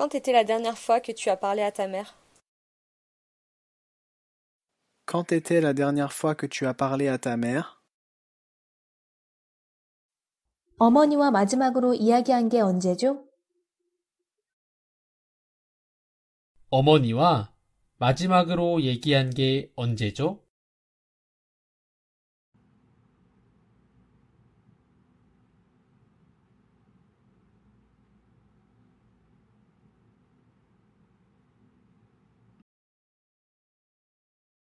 Quand était la dernière fois que tu as parlé à ta mère? Quand était la dernière fois que tu as parlé à ta mère? 어머니와